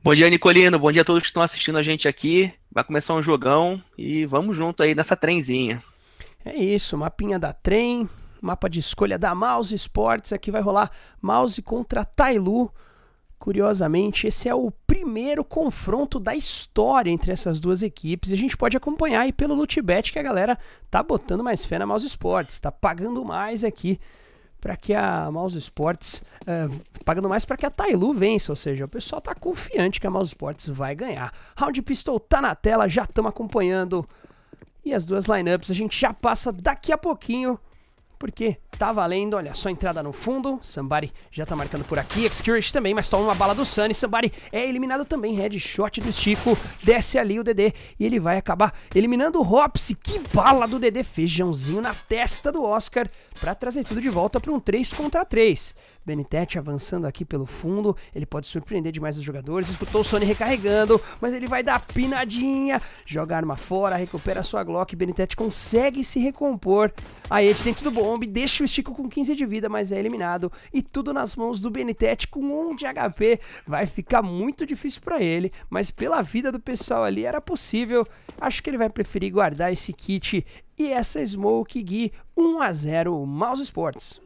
Bom dia, Nicolino. Bom dia a todos que estão assistindo a gente aqui. Vai começar um jogão e vamos junto aí nessa trenzinha. É isso, mapinha da trem, mapa de escolha da Mouse Sports. Aqui vai rolar Mouse contra Tailu. Curiosamente, esse é o primeiro confronto da história entre essas duas equipes. E a gente pode acompanhar aí pelo Lutibet que a galera tá botando mais fé na Mouse Sports, tá pagando mais aqui para que a Mouse Sports, uh, pagando mais para que a Tailu vença, ou seja, o pessoal está confiante que a Mouse Sports vai ganhar. Round Pistol tá na tela, já estamos acompanhando. E as duas lineups a gente já passa daqui a pouquinho porque tá valendo, olha só, entrada no fundo, Sambari já tá marcando por aqui, Excursion também, mas toma uma bala do Sunny, Sambari é eliminado também, headshot do Chico, desce ali o Dedê e ele vai acabar eliminando o Hops, que bala do Dedê, feijãozinho na testa do Oscar, para trazer tudo de volta para um 3 contra 3. Benitete avançando aqui pelo fundo. Ele pode surpreender demais os jogadores. Escutou o Sony recarregando, mas ele vai dar pinadinha. Joga a arma fora, recupera sua Glock. Benitete consegue se recompor. Aí ele tem tudo bombe, deixa o Stico com 15 de vida, mas é eliminado. E tudo nas mãos do Benitete com 1 de HP. Vai ficar muito difícil para ele, mas pela vida do pessoal ali era possível. Acho que ele vai preferir guardar esse kit e essa Smoke Gui 1 a 0 Mouse Sports.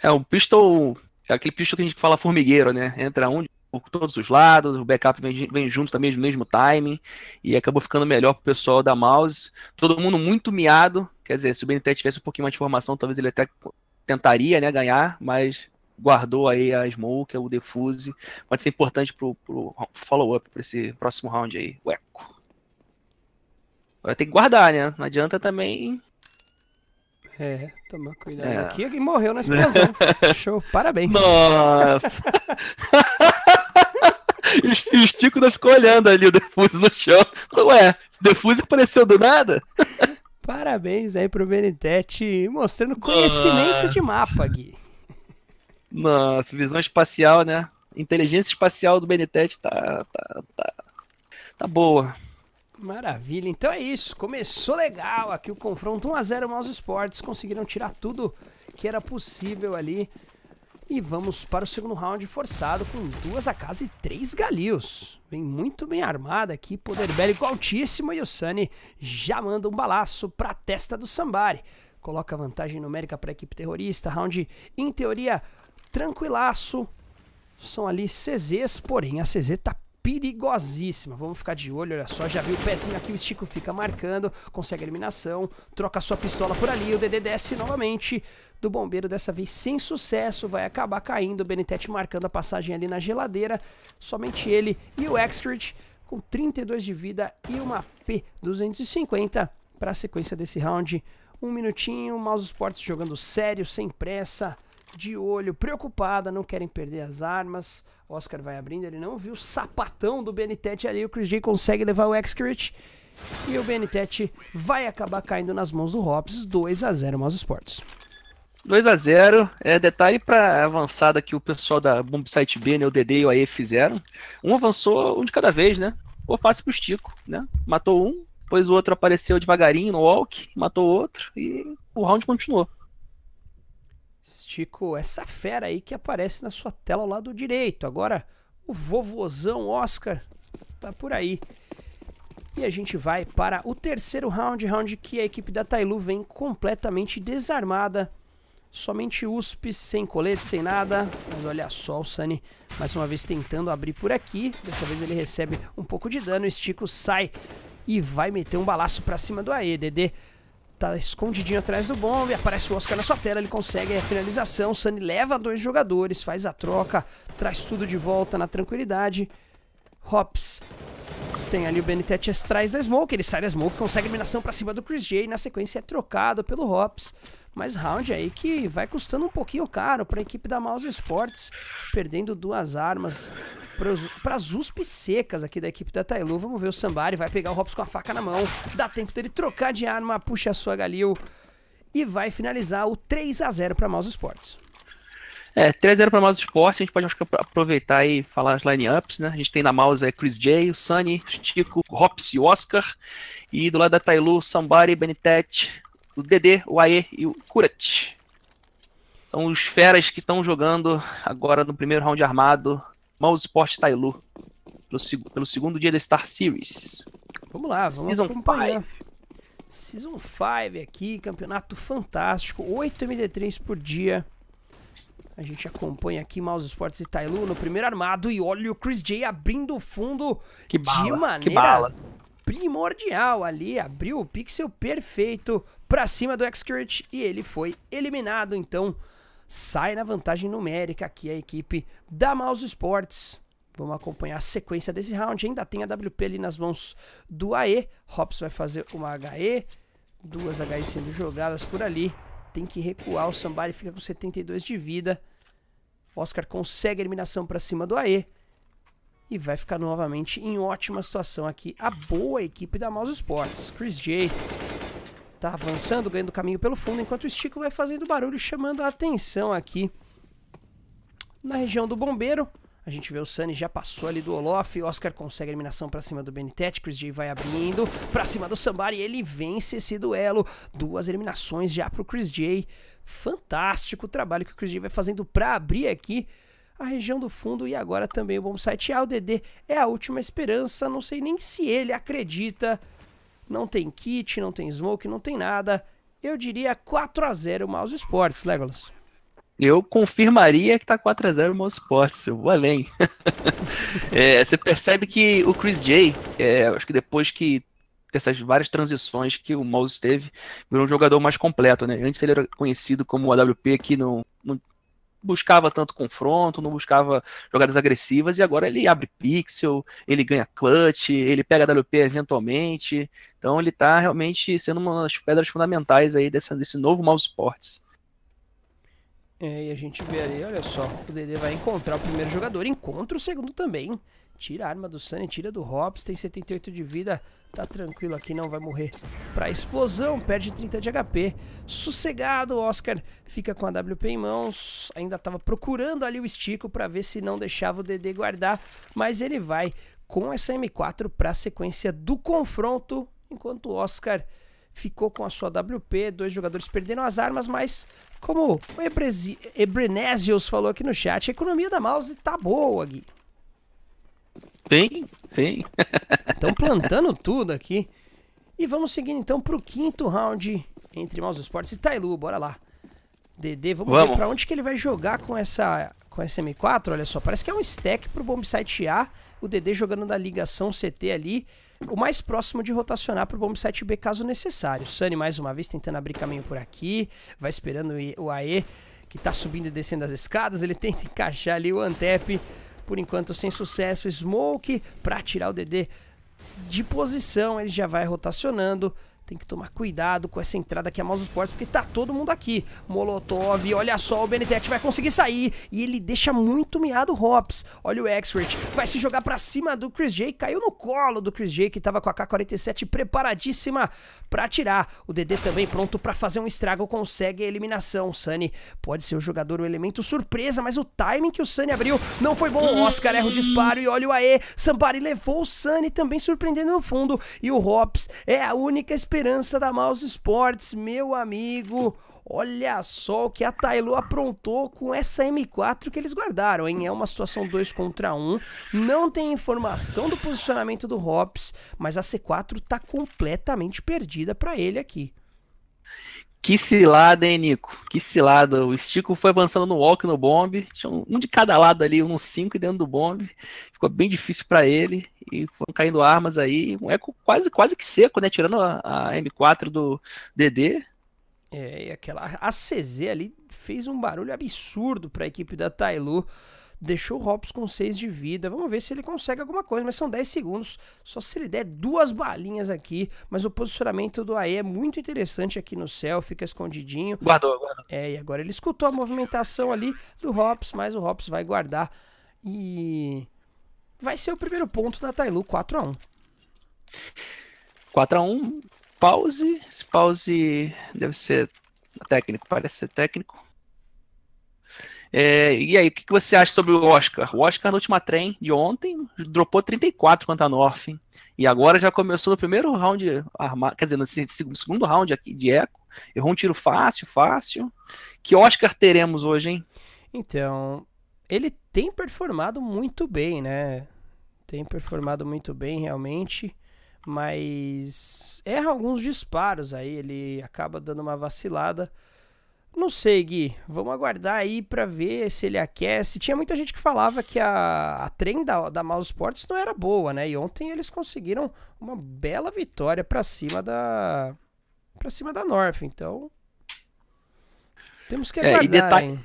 É, o pistol. É aquele pistol que a gente fala formigueiro, né? Entra um por todos os lados, o backup vem, vem junto também no mesmo timing, e acabou ficando melhor pro pessoal da mouse. Todo mundo muito miado, quer dizer, se o BNT tivesse um pouquinho mais de formação, talvez ele até tentaria né, ganhar, mas guardou aí a Smoke, o Defuse. Pode ser importante pro, pro follow-up, para esse próximo round aí, o Eco. Agora tem que guardar, né? Não adianta também é, tomar cuidado. É. Aqui alguém morreu na explosão. Show, parabéns. Nossa! o Stico ainda ficou olhando ali o defuso no chão. Ué, o defuso apareceu do nada? Parabéns aí pro Benedetti mostrando conhecimento Nossa. de mapa, Gui. Nossa, visão espacial, né? Inteligência espacial do Benedetti tá, tá, tá, tá boa. Maravilha, então é isso. Começou legal aqui o confronto 1x0 Maus Esportes. Conseguiram tirar tudo que era possível ali. E vamos para o segundo round forçado com duas a casa e três galios. Vem muito bem armada aqui, poder bélico altíssimo e o Sunny já manda um balaço para a testa do Sambari. Coloca vantagem numérica para a equipe terrorista. Round, em teoria, tranquilaço. São ali CZs, porém a CZ tá perigosíssima. Vamos ficar de olho, olha só. Já viu o pezinho aqui, o Stico fica marcando, consegue a eliminação, troca sua pistola por ali, o DD desce novamente do bombeiro, dessa vez sem sucesso, vai acabar caindo, o Benetete marcando a passagem ali na geladeira, somente ele e o Extrid com 32 de vida e uma P250 para a sequência desse round. Um minutinho, Mouse Sports jogando sério, sem pressa, de olho, preocupada, não querem perder as armas. Oscar vai abrindo, ele não viu o sapatão do Benitete ali. O Chris J consegue levar o Excret. E o Benitete vai acabar caindo nas mãos do Hobbs, 2 a 0 Mouse Esportes. 2 a 0 é detalhe para avançada que o pessoal da Bombsite B, né, o DD e o AE fizeram. Um avançou um de cada vez, né? Ficou fácil pro Stico, né? Matou um, depois o outro apareceu devagarinho no walk, matou outro e o round continuou. Estico essa fera aí que aparece na sua tela ao lado direito. Agora o vovozão Oscar tá por aí. E a gente vai para o terceiro round, round que a equipe da Tailu vem completamente desarmada. Somente USP, sem colete, sem nada. Mas olha só o Sunny mais uma vez tentando abrir por aqui. Dessa vez ele recebe um pouco de dano, o Estico sai e vai meter um balaço para cima do AE. Dedê tá escondidinho atrás do bombe, aparece o Oscar na sua tela, ele consegue a finalização, Sunny leva dois jogadores, faz a troca, traz tudo de volta na tranquilidade. Hops. Tem ali o Benitete atrás da Smoke, ele sai da Smoke, consegue eliminação pra cima do Chris J, na sequência é trocado pelo Hops. Mas round aí que vai custando um pouquinho caro para a equipe da Mouse Sports, perdendo duas armas para as USP secas aqui da equipe da Tailu. Vamos ver o Sambari, vai pegar o Hops com a faca na mão, dá tempo dele trocar de arma, puxa a sua Galil e vai finalizar o 3 a 0 para Mouse Sports. É, 3-0 para Mouse Esporte, a gente pode aproveitar e falar as lineups né? A gente tem na Mouse é Chris J, o Sunny, Stico, Hops e Oscar. E do lado da Tailu, Sambari, Benitete, o dd o Aê e o Kurat. São os feras que estão jogando agora no primeiro round armado, Mouse Esporte Tailu, pelo, pelo segundo dia da Star Series. Vamos lá, vamos Season acompanhar. Five. Season 5 aqui, campeonato fantástico, 8 MD3 por dia. A gente acompanha aqui Mouse Sports e Tailu no primeiro armado. E olha o Chris J abrindo o fundo que bala, de maneira que bala. primordial ali. Abriu o pixel perfeito para cima do Excurate e ele foi eliminado. Então sai na vantagem numérica aqui a equipe da Mouse Sports. Vamos acompanhar a sequência desse round. Ainda tem a WP ali nas mãos do AE. Hops vai fazer uma HE. Duas HE sendo jogadas por ali. Tem que recuar. O Sambari fica com 72 de vida. Oscar consegue a eliminação para cima do AE E vai ficar novamente em ótima situação aqui. A boa equipe da Mouse Sports. Chris J tá avançando, ganhando caminho pelo fundo, enquanto o Stico vai fazendo barulho, chamando a atenção aqui na região do bombeiro. A gente vê o Sunny já passou ali do Olof. Oscar consegue a eliminação para cima do Benitete. Chris J vai abrindo para cima do Sambar e Ele vence esse duelo. Duas eliminações já pro Chris J. Fantástico o trabalho que o Chris J vai fazendo para abrir aqui a região do fundo e agora também o bom site. Ah, o DD é a última esperança. Não sei nem se ele acredita. Não tem kit, não tem smoke, não tem nada. Eu diria 4 a 0 o Mouse Sports, Legolas. Eu confirmaria que tá 4x0 o Sports, eu vou além. é, você percebe que o Chris J, é, acho que depois que dessas várias transições que o Mouse teve, virou um jogador mais completo, né? Antes ele era conhecido como o AWP que não, não buscava tanto confronto, não buscava jogadas agressivas, e agora ele abre pixel, ele ganha clutch, ele pega AWP eventualmente. Então ele tá realmente sendo uma das pedras fundamentais aí desse novo mouse sports. É, e a gente vê ali, olha só, o Dedê vai encontrar o primeiro jogador, encontra o segundo também. Tira a arma do Sunny, tira do Hobbs, tem 78 de vida, tá tranquilo aqui, não vai morrer pra explosão, perde 30 de HP. Sossegado, Oscar fica com a WP em mãos, ainda tava procurando ali o estico pra ver se não deixava o Dedê guardar, mas ele vai com essa M4 pra sequência do confronto, enquanto o Oscar ficou com a sua WP. Dois jogadores perderam as armas, mas como o Ebrenesios falou aqui no chat, a economia da mouse tá boa, Gui. Sim, sim. Estão plantando tudo aqui. E vamos seguindo então pro quinto round entre Mouse Sports e Tailu, bora lá. DD, vamos, vamos. ver pra onde que ele vai jogar com essa com essa M4, olha só, parece que é um stack pro Bombsite A, o DD jogando da ligação CT ali, o mais próximo de rotacionar para o bomb 7B caso necessário. Sunny mais uma vez tentando abrir caminho por aqui, vai esperando o AE que está subindo e descendo as escadas, ele tenta encaixar ali o Antep, por enquanto sem sucesso, Smoke para tirar o DD de posição, ele já vai rotacionando, tem que tomar cuidado com essa entrada aqui a Mouse Sports, porque tá todo mundo aqui. Molotov, olha só, o Benedetti vai conseguir sair. E ele deixa muito miado Hops. Olha o Exrich, vai se jogar pra cima do Chris J. Caiu no colo do Chris J, que tava com a K-47 preparadíssima pra atirar. O DD também pronto pra fazer um estrago, consegue a eliminação. O Sunny pode ser o jogador, o elemento surpresa, mas o timing que o Sunny abriu não foi bom. O uhum. Oscar erra o disparo e olha o AE. Sampari levou o Sunny também surpreendendo no fundo. E o Hops é a única esperança liderança da Mouse Sports, meu amigo. Olha só o que a Tailu aprontou com essa M4 que eles guardaram, hein? É uma situação 2 contra 1. Um. Não tem informação do posicionamento do Hops, mas a C4 tá completamente perdida para ele aqui. Que cilada, hein, Nico? Que cilada. O Stico foi avançando no walk no bomb. Tinha um de cada lado ali, um 5 dentro do bomb. Ficou bem difícil para ele. E foram caindo armas aí. Um eco quase, quase que seco, né? Tirando a, a M4 do DD. É, e aquela. A CZ ali fez um barulho absurdo para a equipe da Tailu deixou o Hobbs com 6 de vida. Vamos ver se ele consegue alguma coisa, mas são 10 segundos. Só se ele der duas balinhas aqui. Mas o posicionamento do AE é muito interessante aqui no céu, fica escondidinho. Guardou, guardou. É, e agora ele escutou a movimentação ali do hops mas o hops vai guardar. E vai ser o primeiro ponto da Tailu, 4 a 1 4 a 1 pause. Esse pause deve ser técnico, parece ser técnico. É, e aí, o que, você acha sobre o Oscar? O Oscar, na última trem de ontem, dropou 34 contra a Norfin. E agora já começou no primeiro round, quer dizer, no segundo round aqui de eco. Errou um tiro fácil, fácil. Que Oscar teremos hoje, hein? Então, ele tem performado muito bem, né? Tem performado muito bem, realmente. Mas erra alguns disparos aí. Ele acaba dando uma vacilada. Não sei, Gui. Vamos aguardar aí para ver se ele aquece. Tinha muita gente que falava que a, a trem da, da Mouse Sports não era boa, né? E ontem eles conseguiram uma bela vitória para cima da para cima da North. Então temos que aguardar. É, e detalhe, hein?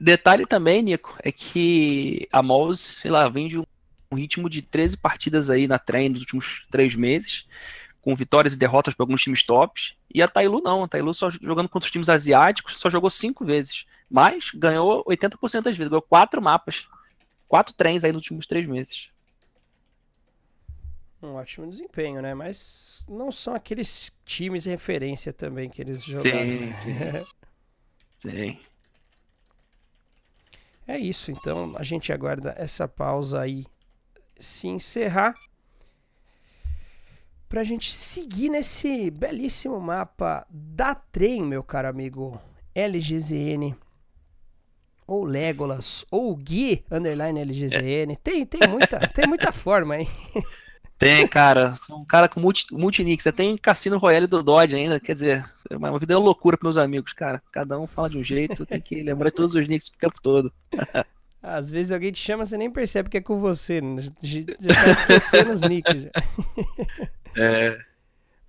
detalhe também, Nico, é que a Mouse, sei lá, vem de um ritmo de 13 partidas aí na trem nos últimos três meses com vitórias e derrotas para alguns times tops. E a Tailu não. A Tailu só jogando contra os times asiáticos, só jogou cinco vezes. Mas ganhou 80% das vezes, ganhou quatro mapas. Quatro trens aí nos últimos três meses. Um ótimo desempenho, né? Mas não são aqueles times referência também que eles jogaram. Sim, né? sim. sim. É isso, então a gente aguarda essa pausa aí se encerrar para a gente seguir nesse belíssimo mapa da Trem, meu caro amigo LGZN, ou Legolas, ou Gui, underline LGZN. É. Tem, tem, muita, tem muita forma, hein? Tem, cara. Sou um cara com multi, multinix. Tem Cassino Royale do Dodge ainda. Quer dizer, é uma vida é uma loucura para meus amigos, cara. Cada um fala de um jeito. Tem que lembrar todos os nicks o tempo todo. Às vezes alguém te chama, você nem percebe que é com você. Né? Já, tá esquecendo os nicks. É.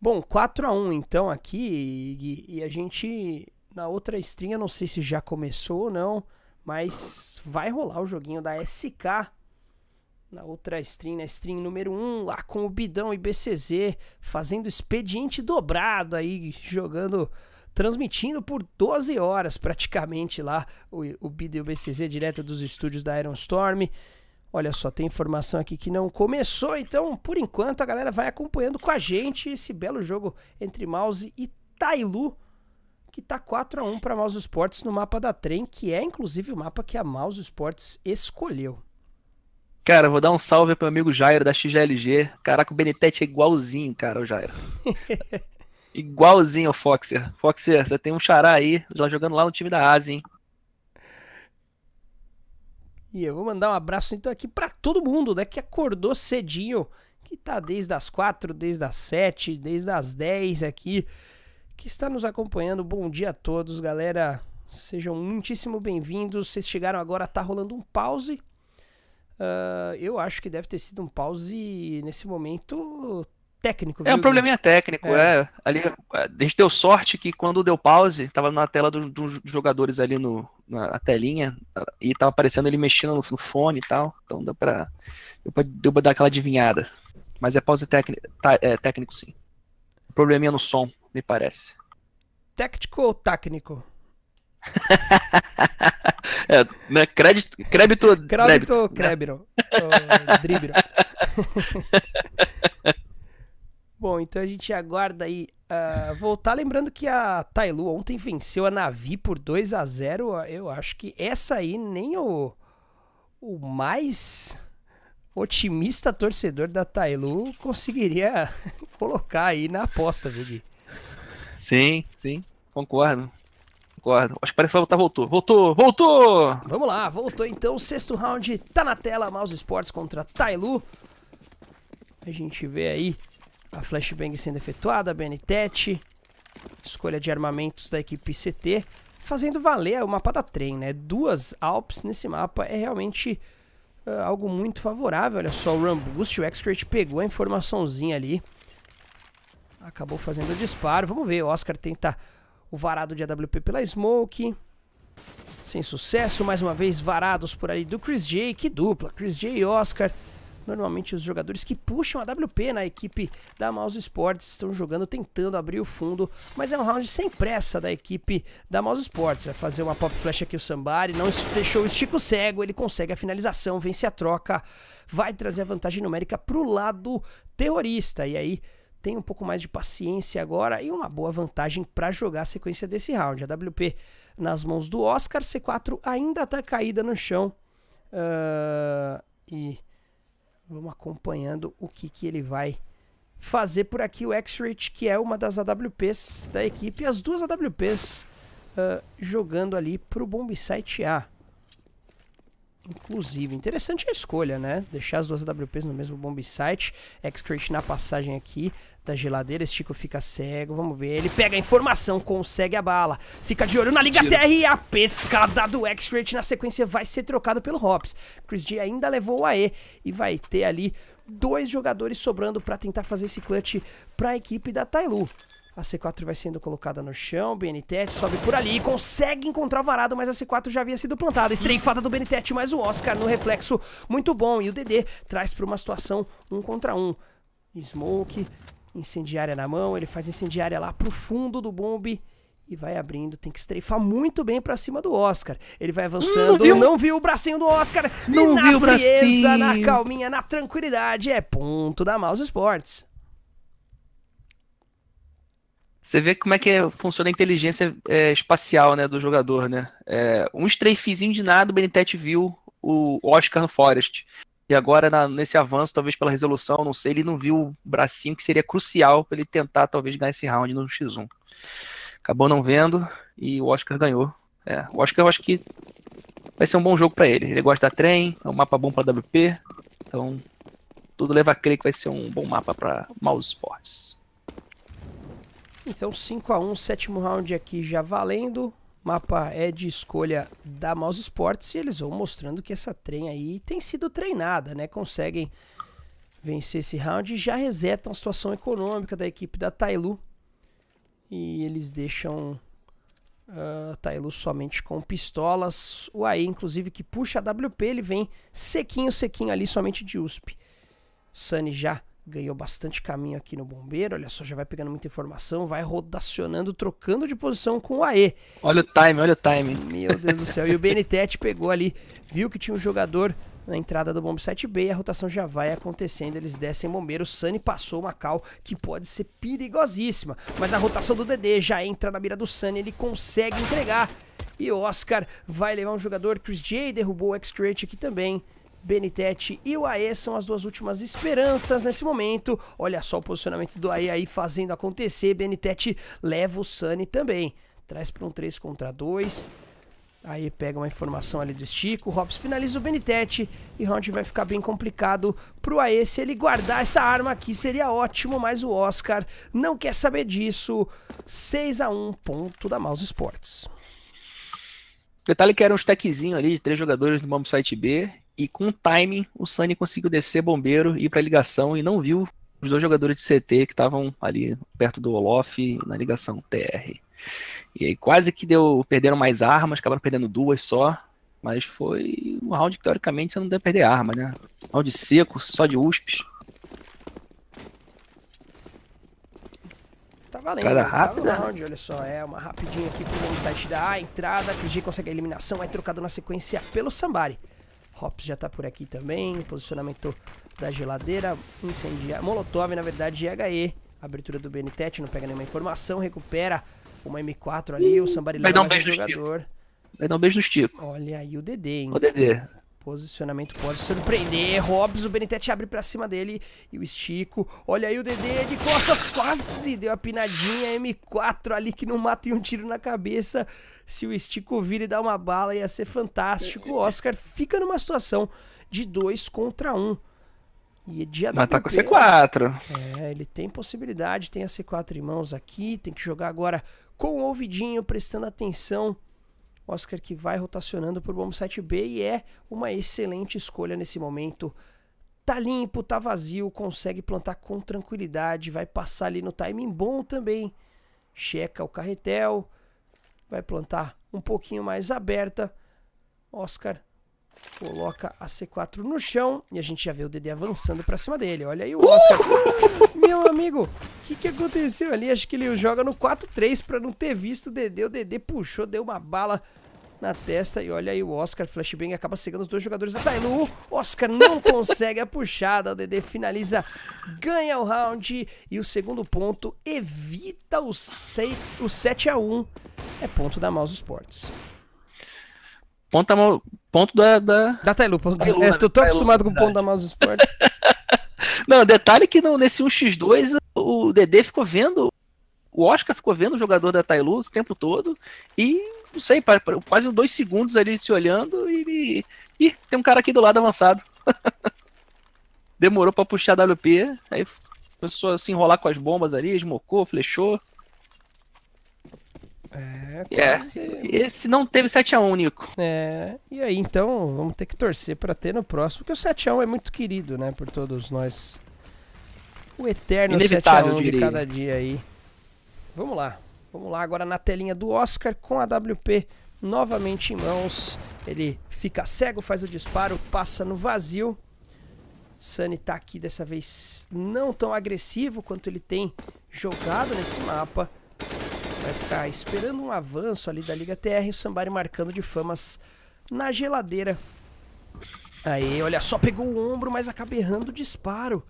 Bom, 4 a 1 então aqui. E, e a gente, na outra string não sei se já começou ou não, mas vai rolar o joguinho da SK na outra stream, na stream número 1, um, lá com o Bidão e BCZ, fazendo expediente dobrado aí, jogando transmitindo por 12 horas praticamente lá o, o BDBCZ direto dos estúdios da Iron Storm. Olha só, tem informação aqui que não começou, então por enquanto a galera vai acompanhando com a gente esse belo jogo entre Mouse e Tailu, que tá 4 a 1 para Mouse Sports no mapa da Trem, que é inclusive o mapa que a Mouse Sports escolheu. Cara, vou dar um salve pro amigo Jairo da XLG. Caraca, o Benetete é igualzinho, cara, o Jairo. Igualzinho ao Foxer. Foxer, você tem um xará aí, jogando lá no time da Ásia, hein? E eu vou mandar um abraço então aqui para todo mundo, né, que acordou cedinho, que tá desde as quatro, desde as sete, desde as dez aqui, que está nos acompanhando. Bom dia a todos, galera. Sejam muitíssimo bem-vindos. Vocês chegaram agora, tá rolando um pause. Uh, eu acho que deve ter sido um pause nesse momento técnico. Viu? É um probleminha técnico, é. é. Ali, a gente deu sorte que quando deu pause, estava na tela dos, jogadores ali no, na, telinha, e tava aparecendo ele mexendo no, no, fone e tal, então deu para deu pra, deu pra dar aquela adivinhada. Mas é pause técnico, tá, é, técnico sim. Probleminha no som, me parece. Técnico ou técnico? é, né? Crédito, crédito, crédito, crédito. Né? Ou, Bom, então a gente aguarda aí uh, voltar. Lembrando que a Tailu ontem venceu a Navi por 2 a 0 Eu acho que essa aí nem o, o mais otimista torcedor da Tailu conseguiria colocar aí na aposta, viu, Sim, sim, concordo. Concordo. Acho que parece que vai voltar, voltou. Voltou, voltou! Vamos lá, voltou então. Sexto round tá na tela, Mouse Sports contra Tailu. A gente vê aí a flashbang sendo efetuada, a BNTET, escolha de armamentos da equipe CT, fazendo valer o mapa da trem, né? Duas Alps nesse mapa é realmente uh, algo muito favorável. Olha só, o Ramboost, o Excret pegou a informaçãozinha ali. Acabou fazendo o disparo. Vamos ver, o Oscar tenta o varado de AWP pela Smoke. Sem sucesso, mais uma vez varados por ali do Chris J. Que dupla, Chris J e Oscar. Normalmente os jogadores que puxam a WP na equipe da Mouse Sports estão jogando tentando abrir o fundo, mas é um round sem pressa da equipe da Mouse Sports. Vai fazer uma pop flash aqui o Sambari, não deixou o Chico cego, ele consegue a finalização, vence a troca, vai trazer a vantagem numérica pro lado terrorista. E aí tem um pouco mais de paciência agora e uma boa vantagem para jogar a sequência desse round. A WP nas mãos do Oscar, C4 ainda está caída no chão. Uh, e Vamos acompanhando o que, que ele vai fazer por aqui. O X-Rich, que é uma das AWPs da equipe, as duas AWPs uh, ah, jogando ali pro Bombsite A inclusive. Interessante a escolha, né? Deixar as duas WPs no mesmo bomb site. X-Crate na passagem aqui da geladeira. Estico fica cego. Vamos ver. Ele pega a informação, consegue a bala. Fica de olho na Liga Tira. Terra e a pescada do X-Crate na sequência vai ser trocado pelo Hops. Chris D ainda levou o AE e vai ter ali dois jogadores sobrando para tentar fazer esse clutch para a equipe da Tailu. A C4 vai sendo colocada no chão. Benitete sobe por ali e consegue encontrar o varado, mas a C4 já havia sido plantada. Estreifada do Benitete, mas o Oscar no reflexo muito bom. E o DD traz para uma situação um contra um. Smoke, incendiária na mão. Ele faz incendiária lá pro fundo do bombe e vai abrindo, tem que estreifar muito bem para cima do Oscar. Ele vai avançando, não viu, não viu o bracinho do Oscar, não na viu frieza, o bracinho. na calminha, na tranquilidade, é ponto da Mouse Sports. Você vê como é que é, funciona a inteligência é, espacial né, do jogador, né? É, um strafezinho de nada, o Benitete viu o Oscar no Forest. E agora, na, nesse avanço, talvez pela resolução, não sei, ele não viu o bracinho que seria crucial para ele tentar, talvez, ganhar esse round no X1. Acabou não vendo e o Oscar ganhou. É, o Oscar, eu acho que vai ser um bom jogo para ele. Ele gosta da trem, é um mapa bom para WP. Então, tudo leva a crer que vai ser um bom mapa para Mouse Sports. Então 5 a 1 sétimo round aqui já valendo. Mapa é de escolha da Mouse Sports e eles vão mostrando que essa trem aí tem sido treinada, né? Conseguem vencer esse round e já resetam a situação econômica da equipe da Tailu. E eles deixam uh, Tailu somente com pistolas. O AI, inclusive, que puxa a WP, ele vem sequinho, sequinho ali, somente de USP. Sunny já ganhou bastante caminho aqui no Bombeiro. Olha só, já vai pegando muita informação, vai rotacionando, trocando de posição com o AE. Olha o time, olha o time. Meu Deus do céu. E o BNTET pegou ali, viu que tinha um jogador na entrada do bombe 7B e a rotação já vai acontecendo. Eles descem Bombeiro, Sunny passou uma cal que pode ser perigosíssima. Mas a rotação do DD já entra na mira do Sunny, ele consegue entregar. E Oscar vai levar um jogador, Chris J derrubou o x crate aqui também. Benitete e o AE são as duas últimas esperanças nesse momento. Olha só o posicionamento do AE aí fazendo acontecer. Benitete leva o Sani também. Traz para um 3 contra 2. Aí pega uma informação ali do Stico, Hobbs finaliza o Benitete e round vai ficar bem complicado pro AE se ele guardar essa arma aqui, seria ótimo, mas o Oscar não quer saber disso. 6 a 1 ponto da Mouse Sports. Detalhe que era um stackzinho ali de três jogadores no Mambo Site B e com o timing, o Sunny conseguiu descer bombeiro, ir para a ligação e não viu os dois jogadores de CT que estavam ali perto do Olof na ligação TR. E aí quase que deu, perderam mais armas, acabaram perdendo duas só. Mas foi um round que teoricamente você não deve perder arma, né? Round seco, só de USPs. Tá valendo. Cada tá rápida. Tá né? round, olha só, é uma rapidinha aqui pro site da A, entrada, o G consegue a eliminação, é trocado na sequência pelo Sambari. Hops já tá por aqui também. Posicionamento da geladeira. Incendiar. Molotov, na verdade, é e HE. Abertura do Benitete, não pega nenhuma informação. Recupera uma M4 ali. O Sambarilão vai dar um beijo jogador. Vai dar um beijo nos Tico. Olha aí o DD. hein? O DD. Posicionamento pode surpreender. Hobbs, o Benetete abre pra cima dele. E o Estico. Olha aí o Dedê de costas. Quase deu a pinadinha. M4 ali que não mata e um tiro na cabeça. Se o Estico vira e dá uma bala, ia ser fantástico. O Oscar fica numa situação de 2 contra 1. Um. E é dia Mas tá com C4. É, ele tem possibilidade, tem a C4 em mãos aqui, tem que jogar agora com o ouvidinho, prestando atenção Oscar que vai rotacionando por bom 7B e é uma excelente escolha nesse momento. Tá limpo, tá vazio, consegue plantar com tranquilidade, vai passar ali no timing bom também. Checa o carretel, vai plantar um pouquinho mais aberta. Oscar coloca a C4 no chão e a gente já vê o DD avançando para cima dele. Olha aí o Oscar meu amigo, o que, que aconteceu ali? Acho que ele joga no 4-3 pra não ter visto o Dedê. O Dedê puxou, deu uma bala na testa e olha aí o Oscar Flashbang acaba cegando os dois jogadores da Tailu. Oscar não consegue a puxada, o Dedê finaliza, ganha o round e o segundo ponto evita o, o 7 a 1. É ponto da Mouse Sports. Ponto, ponto da, da. Da Tailu. Ponto, Tailu né? é, tô acostumado com o ponto da Mouse Sports. Não, detalhe que no, nesse 1x2 o Dedê ficou vendo, o Oscar ficou vendo o jogador da Tailuz o tempo todo e, não sei, pra, pra, quase dois segundos ali se olhando e, e, tem um cara aqui do lado avançado. Demorou para puxar a WP, aí começou a se enrolar com as bombas ali, esmocou, flechou. É, é, quase... é, esse não teve 7x1, Nico. É, e aí então vamos ter que torcer para ter no próximo, porque o 7x1 é muito querido, né, por todos nós. O eterno Inevitável, 7x1 de cada dia aí. Vamos lá, vamos lá agora na telinha do Oscar com a WP novamente em mãos. Ele fica cego, faz o disparo, passa no vazio. Sunny tá aqui dessa vez não tão agressivo quanto ele tem jogado nesse mapa. Vai ficar esperando um avanço ali da Liga TR e o Sambari marcando de famas na geladeira. Aí, olha só, pegou o ombro, mas acaba errando o disparo.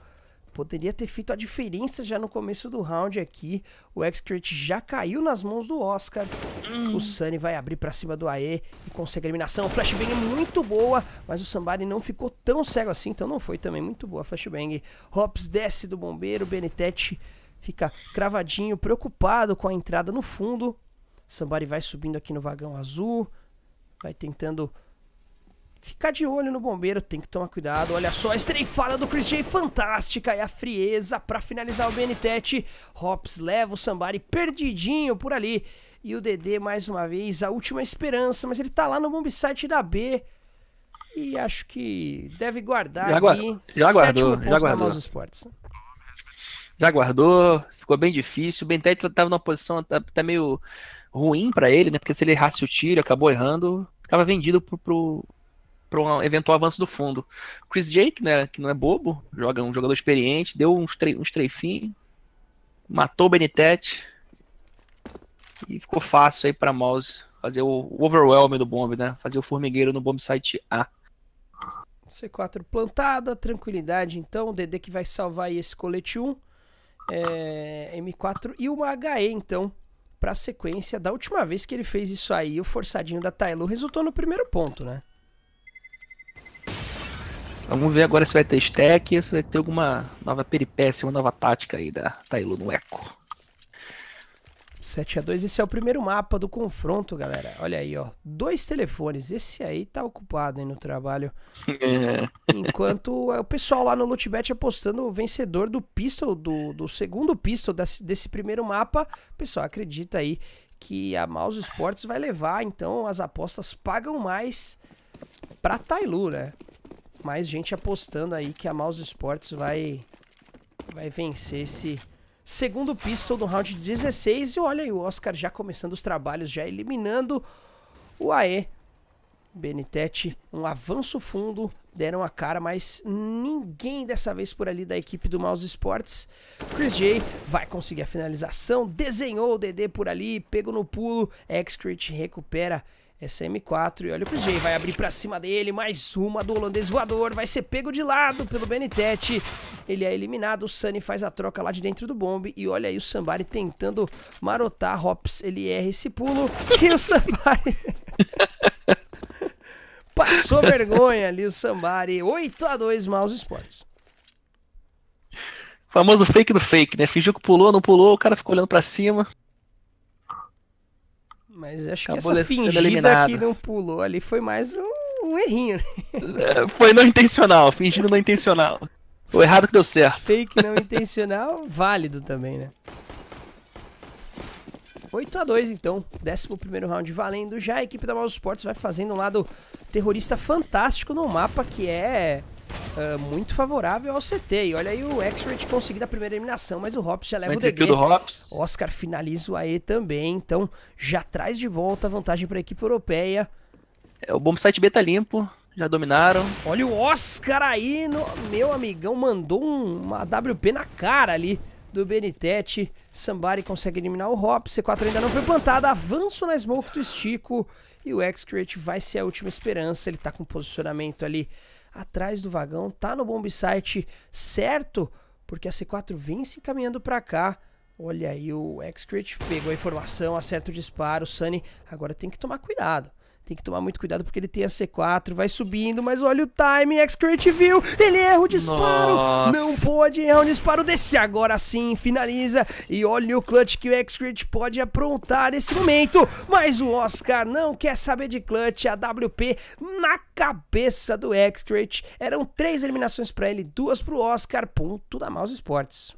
Poderia ter feito a diferença já no começo do round aqui. O Excret já caiu nas mãos do Oscar. Hum. O Sunny vai abrir para cima do AE e consegue a eliminação. O flashbang é muito boa, mas o Sambari não ficou tão cego assim, então não foi também muito boa a flashbang. Hops desce do bombeiro, Benetete fica cravadinho, preocupado com a entrada no fundo. Sambari vai subindo aqui no vagão azul, vai tentando ficar de olho no bombeiro, tem que tomar cuidado. Olha só a estreifada do Chris J, fantástica, e é a frieza para finalizar o Benitete. Hops leva o Sambari perdidinho por ali. E o DD, mais uma vez, a última esperança, mas ele tá lá no bombsite da B. E acho que deve guardar já aqui. Já guardou, já guardou já guardou, ficou bem difícil. O Bentete estava numa posição até meio ruim para ele, né? Porque se ele errasse o tiro, acabou errando, ficava vendido para um eventual avanço do fundo. Chris Jake, né, que não é bobo, joga um jogador experiente, deu uns, tre uns treifinhos, matou o Benitete e ficou fácil aí para Mouse fazer o overwhelm do bomb, né? Fazer o formigueiro no bomb site A. C4 plantada, tranquilidade então, o Dedê que vai salvar aí esse colete 1 é, M4 e uma HE, então, para a sequência. Da última vez que ele fez isso aí, o forçadinho da Tailu resultou no primeiro ponto, né? Vamos ver agora se vai ter stack, se vai ter alguma nova peripécia, uma nova tática aí da Tailu no Echo. 7 a 2 esse é o primeiro mapa do confronto, galera. Olha aí, ó. Dois telefones. Esse aí tá ocupado aí no trabalho. É. Enquanto o pessoal lá no Lootbet apostando o vencedor do pistol, do, do segundo pistol desse, desse primeiro mapa. O pessoal acredita aí que a Mouse Sports vai levar, então as apostas pagam mais pra Tailu, né? Mais gente apostando aí que a Mouse Sports vai, vai vencer esse Segundo pistol no round 16. E olha aí o Oscar já começando os trabalhos, já eliminando o AE. Benitete, um avanço fundo, deram a cara, mas ninguém dessa vez por ali da equipe do Mouse Sports. Chris J vai conseguir a finalização, desenhou o DD por ali, pegou no pulo, Excrete recupera é SM4 e olha o G, vai abrir pra cima dele, mais uma do holandês voador, vai ser pego de lado pelo Benitete, ele é eliminado, o Sunny faz a troca lá de dentro do bombe e olha aí o Sambari tentando marotar, Hops, ele erra esse pulo e o Sambari... Passou vergonha ali o Sambari, 8x2 Mouse Sports. Famoso fake do fake, né? Fingiu que pulou, não pulou, o cara ficou olhando pra cima. Mas acho Acabou que essa fingida eliminado. que não pulou ali foi mais um, um errinho. Né? É, foi não intencional, fingindo não intencional. O errado que deu certo. Fake não intencional, válido também, né? 8 a 2 então, 11 round valendo. Já a equipe da Mouse Sports vai fazendo um lado terrorista fantástico no mapa que é ah, muito favorável ao CT. E olha aí o X-Rate conseguindo a primeira eliminação, mas o Hops já leva Entre o DD. Do Hops. Oscar finaliza o AE também, então já traz de volta a vantagem para a equipe europeia. É, o bombsite site B tá limpo, já dominaram. Olha o Oscar aí, no... meu amigão, mandou um, uma WP na cara ali do Benitete. Sambari consegue eliminar o Hop. C4 ainda não foi plantado Avanço na smoke do Estico. E o Excreate vai ser a última esperança. Ele tá com posicionamento ali atrás do vagão, tá no bombsite certo, porque a C4 vem se encaminhando para cá. Olha aí, o Excret pegou a informação, acerta o disparo, o Sunny agora tem que tomar cuidado. Tem que tomar muito cuidado porque ele tem a C4, vai subindo, mas olha o time, X-Create View, ele erra o disparo, Nossa. não pode errar o disparo, desse agora sim, finaliza, e olha o clutch que o x pode aprontar nesse momento, mas o Oscar não quer saber de clutch, a WP na cabeça do x -Crate. eram três eliminações para ele, duas para o Oscar, ponto da Mouse Sports.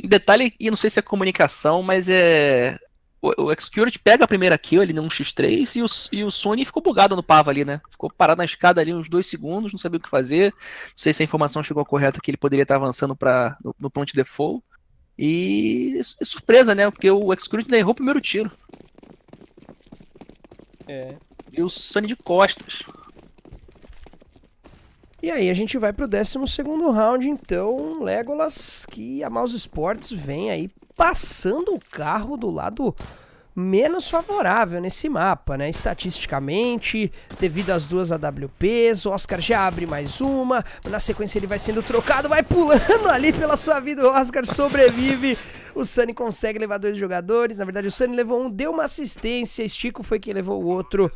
Detalhe, e não sei se é comunicação, mas é o, o pega a primeira kill ali 1 X3 e o, e o Sony ficou bugado no pava ali, né? Ficou parado na escada ali uns dois segundos, não sabia o que fazer. Não sei se a informação chegou correta que ele poderia estar avançando pra, no, no plant default. E é surpresa, né? Porque o Execute errou o primeiro tiro. É. E o Sony de costas. E aí a gente vai pro 12 round, então, Legolas, que a Mouse Sports vem aí passando o carro do lado menos favorável nesse mapa, né? Estatisticamente, devido às duas AWPs, o Oscar já abre mais uma, na sequência ele vai sendo trocado, vai pulando ali pela sua vida, o Oscar sobrevive. O Sunny consegue levar dois jogadores, na verdade o Sunny levou um, deu uma assistência, Estico foi quem levou o outro.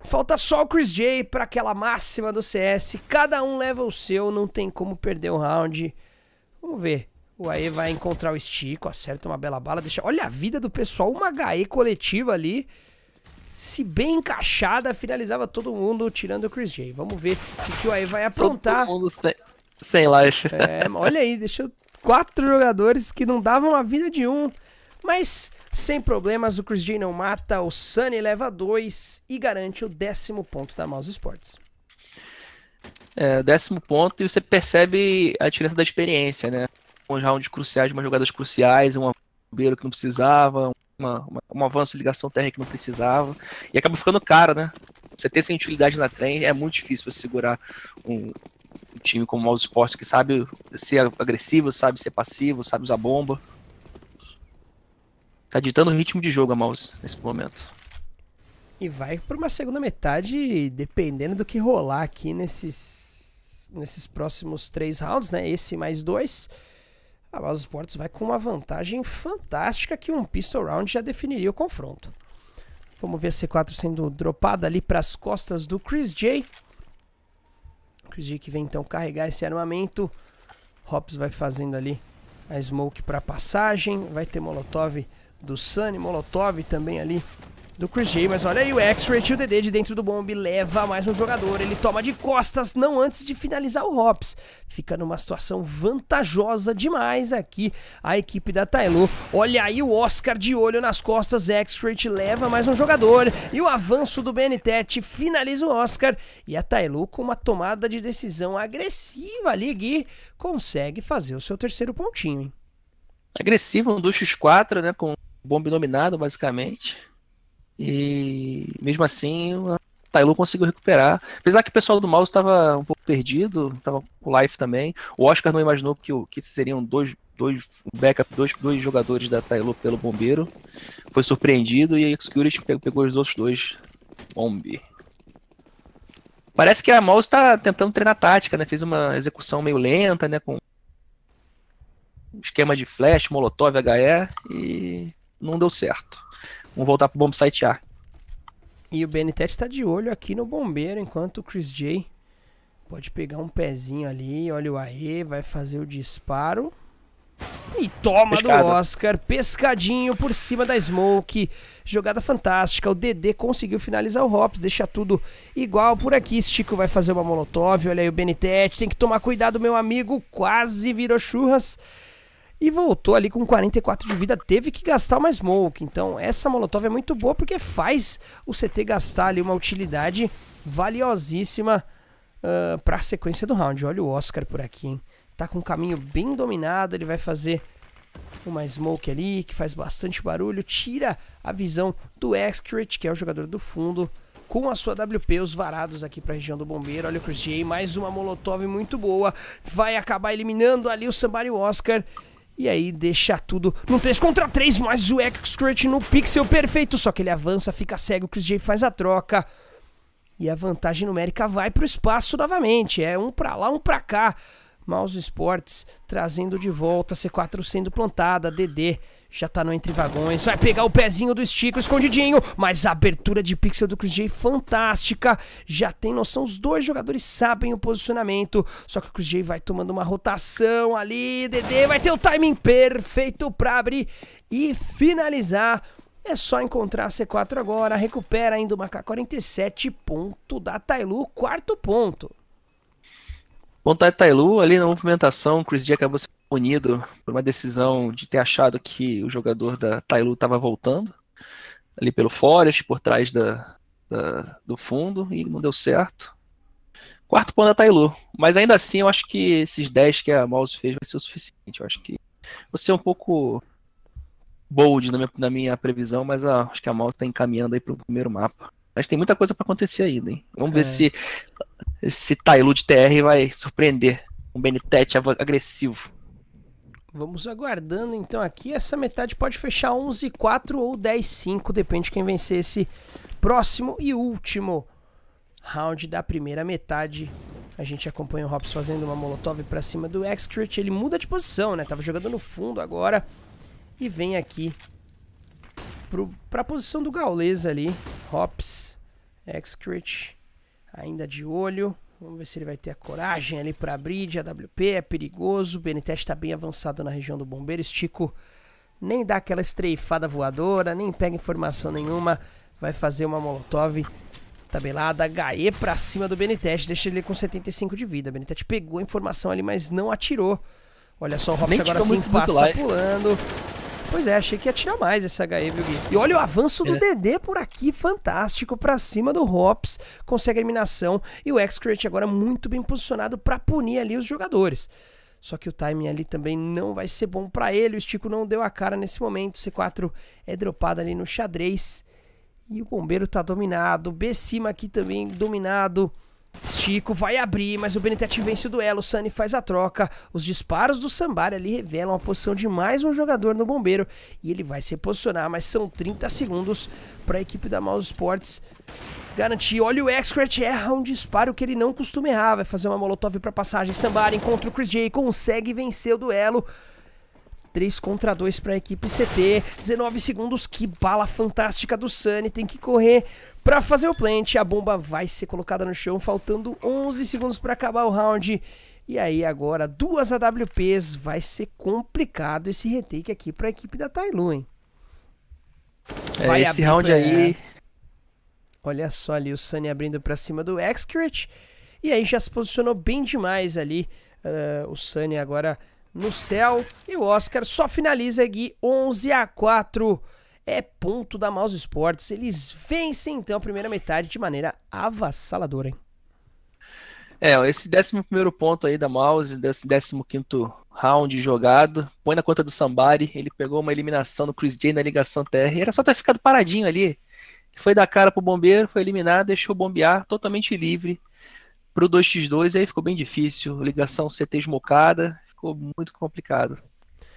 Falta só o Chris J para aquela máxima do CS, cada um leva o seu, não tem como perder o round. Vamos ver. O Aê vai encontrar o Estico, acerta uma bela bala, deixa... Olha a vida do pessoal, uma HE coletiva ali. Se bem encaixada, finalizava todo mundo, tirando o Chris J. Vamos ver o que, o Aê vai aprontar. Todo mundo sem, sem life. É, olha aí, deixou quatro jogadores que não davam a vida de um. Mas, sem problemas, o Chris J não mata, o Sunny leva dois e garante o décimo ponto da Mouse Sports. É, décimo ponto, e você percebe a diferença da experiência, né? uns rounds cruciais, umas jogadas cruciais, um bombeiro que não precisava, uma, uma, um avanço de ligação terra que não precisava. E acaba ficando caro, né? Você ter essa utilidade na trem é muito difícil você segurar um, um time como o Mouse Sport que sabe ser agressivo, sabe ser passivo, sabe usar bomba. Tá ditando o ritmo de jogo a Mouse nesse momento. E vai para uma segunda metade, dependendo do que rolar aqui nesses, nesses próximos três rounds, né? Esse mais dois a Vasos Portos vai com uma vantagem fantástica que um pistol round já definiria o confronto. Vamos ver a C4 sendo dropada ali para as costas do Chris J. Chris J que vem então carregar esse armamento. Hops vai fazendo ali a smoke para passagem. Vai ter Molotov do Sunny, Molotov também ali do Chris J, mas olha aí o X-Ray, e o DD de dentro do bombe leva mais um jogador, ele toma de costas, não antes de finalizar o Hops. Fica numa situação vantajosa demais aqui a equipe da Tailu. Olha aí o Oscar de olho nas costas, X-Ray leva mais um jogador, e o avanço do Benitete finaliza o Oscar, e a Tailu com uma tomada de decisão agressiva ali, Gui, consegue fazer o seu terceiro pontinho, hein? Agressivo, um dos X4, né, com bombe nominado, basicamente e mesmo assim, a Tailu conseguiu recuperar. Apesar que o pessoal do Mouse estava um pouco perdido, estava com life também. O Oscar não imaginou que, que seriam dois, dois backup, dois, dois jogadores da Tailu pelo bombeiro. Foi surpreendido e a Excurity pegou, pegou os outros dois. Bombe. Parece que a Mouse está tentando treinar tática, né? Fez uma execução meio lenta, né? Com esquema de flash, molotov, HE e não deu certo. Vamos voltar pro Bombsite A. E o Benitez está de olho aqui no bombeiro, enquanto o Chris J pode pegar um pezinho ali. Olha o Aê, vai fazer o disparo. E toma Pescada. do Oscar, pescadinho por cima da Smoke. Jogada fantástica. O DD conseguiu finalizar o Hops, deixa tudo igual por aqui. Stico vai fazer uma molotov. Olha aí o Benitete, tem que tomar cuidado, meu amigo. Quase virou churras e voltou ali com 44 de vida, teve que gastar uma smoke. Então, essa molotov é muito boa porque faz o CT gastar ali uma utilidade valiosíssima uh, ah, para a sequência do round. Olha o Oscar por aqui, hein? Tá com um caminho bem dominado, ele vai fazer uma smoke ali que faz bastante barulho, tira a visão do Excret, que é o jogador do fundo, com a sua WP, os varados aqui para a região do bombeiro. Olha o Chris J, mais uma molotov muito boa, vai acabar eliminando ali o Sambari Oscar. E aí deixa tudo no 3 contra 3, mas o Excret no pixel perfeito. Só que ele avança, fica cego, o Chris J faz a troca. E a vantagem numérica vai para o espaço novamente. É um para lá, um para cá. Mouse Sports trazendo de volta, C4 sendo plantada, DD já tá no entre vagões. Vai pegar o pezinho do estico escondidinho. Mas a abertura de pixel do Cruz J fantástica. Já tem noção. Os dois jogadores sabem o posicionamento. Só que o Cruz J vai tomando uma rotação ali. Dedê vai ter o timing perfeito pra abrir e finalizar. É só encontrar a C4 agora. Recupera ainda o Maca 47. Ponto da Tailu. Quarto ponto. Vontade de tá Tailu, ali na movimentação, Chris D acabou sendo punido por uma decisão de ter achado que o jogador da Tailu tá estava voltando, ali pelo Forest, por trás da, da, do fundo, e não deu certo. Quarto ponto da é Tailu, tá mas ainda assim eu acho que esses 10 que a Mouse fez vai ser o suficiente. Eu acho que você é um pouco bold na minha, na minha previsão, mas a, ah, acho que a Mouse está encaminhando aí para o primeiro mapa. Mas tem muita coisa para acontecer ainda, hein? Vamos é. ver se esse Tailu de TR vai surpreender. Um Benitete agressivo. Vamos aguardando então aqui. Essa metade pode fechar 11-4 ou 10-5, depende de quem vencer esse próximo e último round da primeira metade. A gente acompanha o Hops fazendo uma molotov para cima do Excret. Ele muda de posição, né? Tava jogando no fundo agora. E vem aqui para pra posição do Gaules ali. Hops, Excret ainda de olho. Vamos ver se ele vai ter a coragem ali para abrir de AWP, é perigoso. O BNT está bem avançado na região do bombeiro. Estico nem dá aquela estreifada voadora, nem pega informação nenhuma. Vai fazer uma molotov tabelada, HE para cima do Benitech. deixa ele com 75 de vida. Benitech pegou a informação ali, mas não atirou. Olha só, o Robson agora sim passa muito pulando. Pois é, achei que ia tirar mais esse HE, viu, Gui? E olha o avanço do é. DD por aqui, fantástico, pra cima do Hops, consegue a eliminação e o X-Crit agora muito bem posicionado para punir ali os jogadores. Só que o timing ali também não vai ser bom para ele, o Stico não deu a cara nesse momento, C4 é dropado ali no xadrez. E o Bombeiro tá dominado, B cima aqui também dominado. Chico vai abrir, mas o Benetete vence o duelo. O faz a troca. Os disparos do Sambar ali revelam a posição de mais um jogador no bombeiro. E ele vai se posicionar, mas são 30 segundos para a equipe da Mouse Sports garantir. Olha o Excret, erra um disparo que ele não costuma errar. Vai fazer uma molotov para passagem. Sambar encontra o Chris J, consegue vencer o duelo. 3 contra 2 para a equipe CT. 19 segundos, que bala fantástica do Sunny. Tem que correr para fazer o plant. A bomba vai ser colocada no chão, faltando 11 segundos para acabar o round. E aí agora, duas AWPs, vai ser complicado esse retake aqui para a equipe da Tailu, hein? É, vai é, esse round aí... Olha só ali o Sunny abrindo para cima do Excret. E aí já se posicionou bem demais ali. Uh, o Sunny agora no céu. E o Oscar só finaliza aqui 11 a 4. É ponto da Mouse Sports. Eles vencem então a primeira metade de maneira avassaladora. Hein? É, esse 11 ponto aí da Mouse, desse 15 round jogado, põe na conta do Sambari. Ele pegou uma eliminação no Chris J na ligação TR. Era só ter ficado paradinho ali. Foi dar cara pro bombeiro, foi eliminado, deixou bombear totalmente livre pro 2x2. Aí ficou bem difícil. Ligação CT esmocada, ficou muito complicado.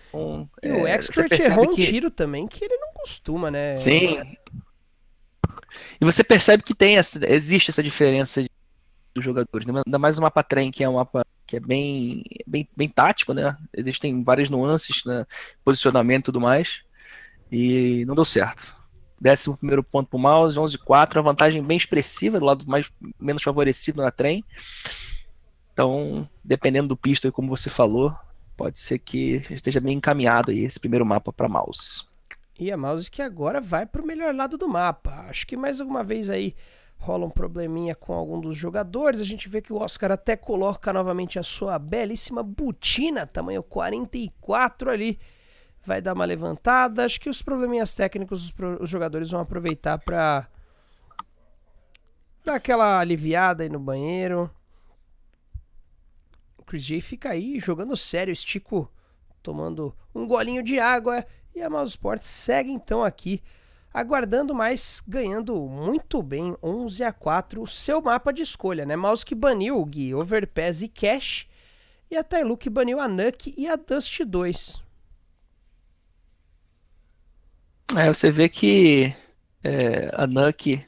Então, e é, o Expert errou que... um tiro também, que ele não costuma, né? Sim. E você percebe que tem essa, existe essa diferença de, dos jogadores. Né? Ainda mais o mapa trem, que é um mapa que é bem, bem, bem tático, né? Existem várias nuances, né? posicionamento e tudo mais. E não deu certo. Décimo primeiro ponto pro Mouse, 11-4, uma vantagem bem expressiva do lado mais menos favorecido na trem. Então, dependendo do pista e como você falou, pode ser que esteja bem encaminhado aí esse primeiro mapa para Mouse. E a Mouse que agora vai para o melhor lado do mapa. Acho que mais alguma vez aí rola um probleminha com algum dos jogadores. A gente vê que o Oscar até coloca novamente a sua belíssima botina, tamanho 44 ali. Vai dar uma levantada. Acho que os probleminhas técnicos os, pro... os jogadores vão aproveitar para dar aquela aliviada aí no banheiro. Chris J fica aí jogando sério, estico tomando um golinho de água e a Mouse Sports segue então aqui aguardando, mais, ganhando muito bem 11 a 4 o seu mapa de escolha, né? Mouse que baniu o Gui, Overpass e Cash e a Tailu que baniu a Nuke e a Dust 2. É, você vê que é, a Nuke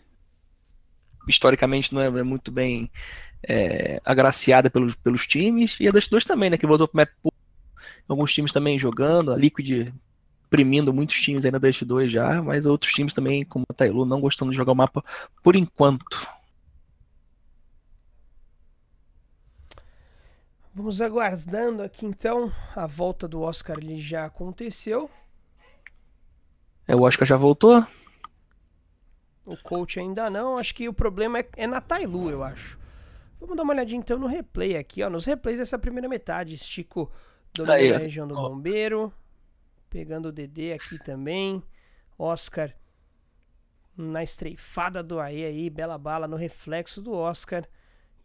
historicamente não é, é muito bem é, agraciada pelos, pelos times, e a Dust 2 também, né, que voltou pro map alguns times também jogando, a Liquid imprimindo muitos times ainda na Dust 2 já, mas outros times também, como a Tailu, não gostando de jogar o mapa por enquanto. Vamos aguardando aqui então. A volta do Oscar ele já aconteceu. É, o Oscar já voltou? O coach ainda não. Acho que o problema é, é na Tailu, eu acho. Vamos dar uma olhadinha então no replay aqui, ó. Nos replays dessa primeira metade. Estico dominando a região do ó. bombeiro. Pegando o DD aqui também. Oscar na estreifada do Aê aí. Bela bala no reflexo do Oscar.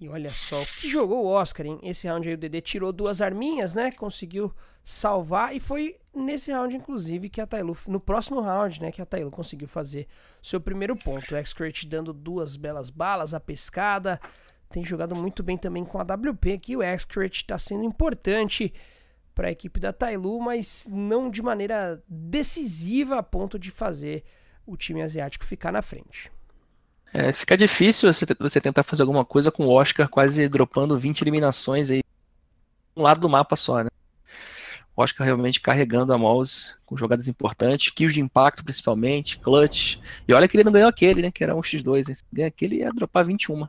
E olha só, o que jogou o Oscar, hein? Esse round aí o DD tirou duas arminhas, né? Conseguiu salvar e foi nesse round, inclusive, que a Tailu, no próximo round, né? Que a Tailu conseguiu fazer seu primeiro ponto. O Excrete dando duas belas balas, a pescada, tem jogado muito bem também com a WP, que o Excret está sendo importante para a equipe da Tailu, mas não de maneira decisiva a ponto de fazer o time asiático ficar na frente. É, fica difícil você, você tentar fazer alguma coisa com o Oscar quase dropando 20 eliminações aí. Um lado do mapa só, né? O Oscar realmente carregando a mouse com jogadas importantes, kills de impacto principalmente, clutch. E olha que ele não ganhou aquele, né? Que era um X2. Né? Se ganha aquele ia dropar 21.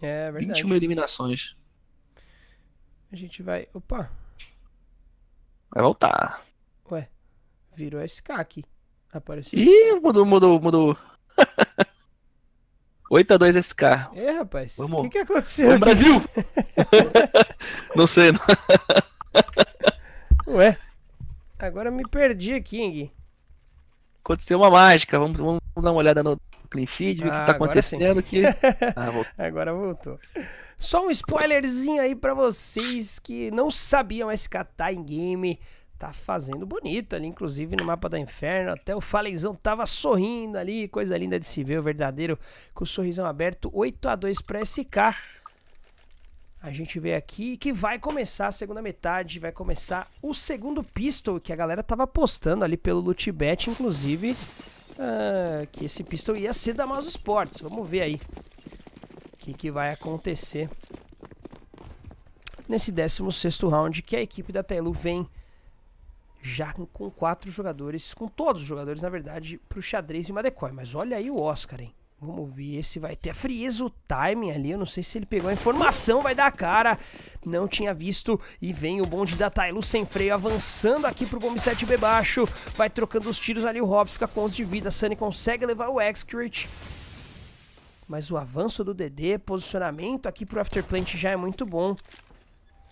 É, é verdade. 21 eliminações. A gente vai. Opa! Vai voltar. Ué, virou SK aqui. Apareceu. Ih, mudou, mudou, mudou. 8x2 SK. É, rapaz. O que, que aconteceu? Vamos, Brasil! não sei. Não. Ué, agora me perdi aqui, Ingui. Aconteceu uma mágica. Vamos, vamos dar uma olhada no, clean feed, ah, o que ah, tá acontecendo aqui? ah, agora voltou. Só um spoilerzinho aí para vocês que não sabiam SK em Game tá fazendo bonito ali, inclusive no mapa da Inferno, até o Falezão tava sorrindo ali, coisa linda de se ver, o verdadeiro com o sorrisão aberto, 8 a 2 para SK. A gente vê aqui que vai começar a segunda metade, vai começar o segundo pistol que a galera tava postando ali pelo Lootbet, inclusive ah, que esse pistol ia ser da Mouse Sports. Vamos ver aí o que, que vai acontecer nesse 16 round que a equipe da Telu vem já com, quatro jogadores, com todos os jogadores, na verdade, para o xadrez e uma decoy. Mas olha aí o Oscar, hein? Vamos ver se vai ter. Frieza o timing ali. Eu não sei se ele pegou a informação. Vai dar a cara. Não tinha visto. E vem o bonde da Tailu sem freio. Avançando aqui pro bomb 7B baixo. Vai trocando os tiros ali. O Hobbs fica com 11 de vida. Sunny consegue levar o Excrete. Mas o avanço do DD, posicionamento aqui pro Afterplant já é muito bom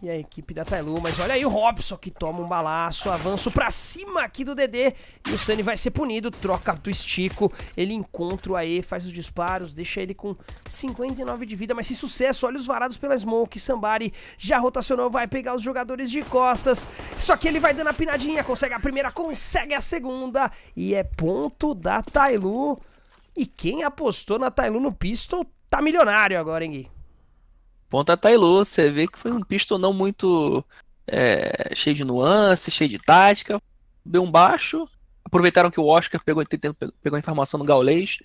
e a equipe da Tailu, mas olha aí o Robson que toma um balaço, avanço pra cima aqui do DD e o Sunny vai ser punido, troca do Estico, ele encontra o AE, faz os disparos, deixa ele com 59 de vida, mas sem sucesso, olha os varados pela Smoke, Sambari já rotacionou, vai pegar os jogadores de costas, só que ele vai dando a pinadinha, consegue a primeira, consegue a segunda, e é ponto da Tailu, e quem apostou na Tailu no Pistol tá milionário agora, hein Gui? Ponta Tailu, você vê que foi um pistonão muito é, cheio de nuances, cheio de tática. Deu um baixo. Aproveitaram que o Oscar pegou, pegou informação no Gaulês.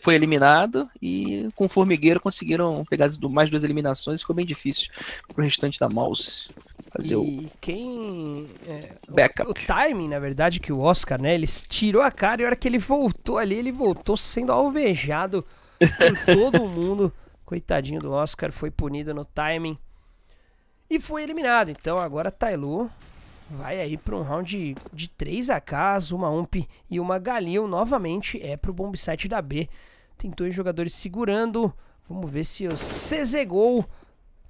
Foi eliminado e com o Formigueiro conseguiram pegar mais duas eliminações. Ficou bem difícil pro restante da Mouse fazer e o. quem. É, backup. O, o timing, na verdade, que o Oscar, né? Ele tirou a cara e a hora que ele voltou ali, ele voltou sendo alvejado por todo mundo. Coitadinho do Oscar, foi punido no timing e foi eliminado. Então agora Tailu vai aí para um round de 3 AKs, uma UMP e uma Galil. Novamente é para o bombsite da B. Tem dois jogadores segurando. Vamos ver se o CZ Gol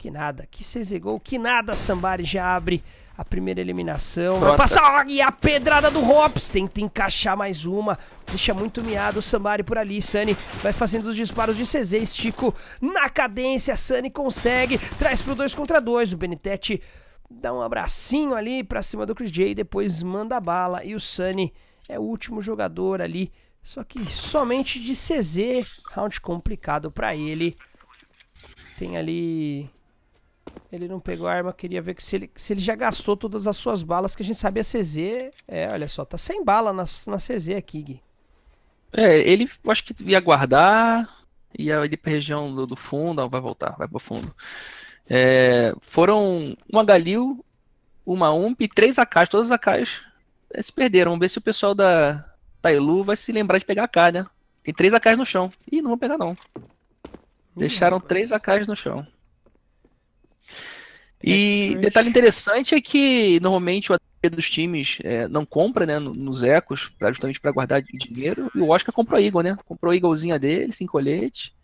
que nada, que Gol, que nada, Sambari já abre a primeira eliminação. Vai passar e a pedrada do Hops. Tenta encaixar mais uma. Deixa muito miado o Sambari por ali. Sunny vai fazendo os disparos de CZ. Estico na cadência. Sunny consegue. Traz pro 2 contra 2. O Benetete dá um abracinho ali pra cima do Chris J. Depois manda bala. E o Sunny é o último jogador ali. Só que somente de CZ. Round complicado para ele. Tem ali ele não pegou a arma, queria ver que se ele, se ele já gastou todas as suas balas, que a gente sabe a CZ. É, olha só, tá sem bala na, na CZ aqui, Gui. É, ele eu acho que ia guardar, ia ir pra região do, do fundo, vai voltar, vai pro fundo. É, foram uma Galil, uma UMP e três AKs, todas as AKs é, se perderam. Vamos ver se o pessoal da Tailu vai se lembrar de pegar AK, né? Tem três AKs no chão. Ih, não vou pegar não. Deixaram três AKs no chão. E detalhe interessante é que normalmente o ATP dos times é, não compra né, nos ecos, pra, justamente para guardar dinheiro. E o Oscar comprou a Eagle, né? Comprou a Eaglezinha dele, sem colete.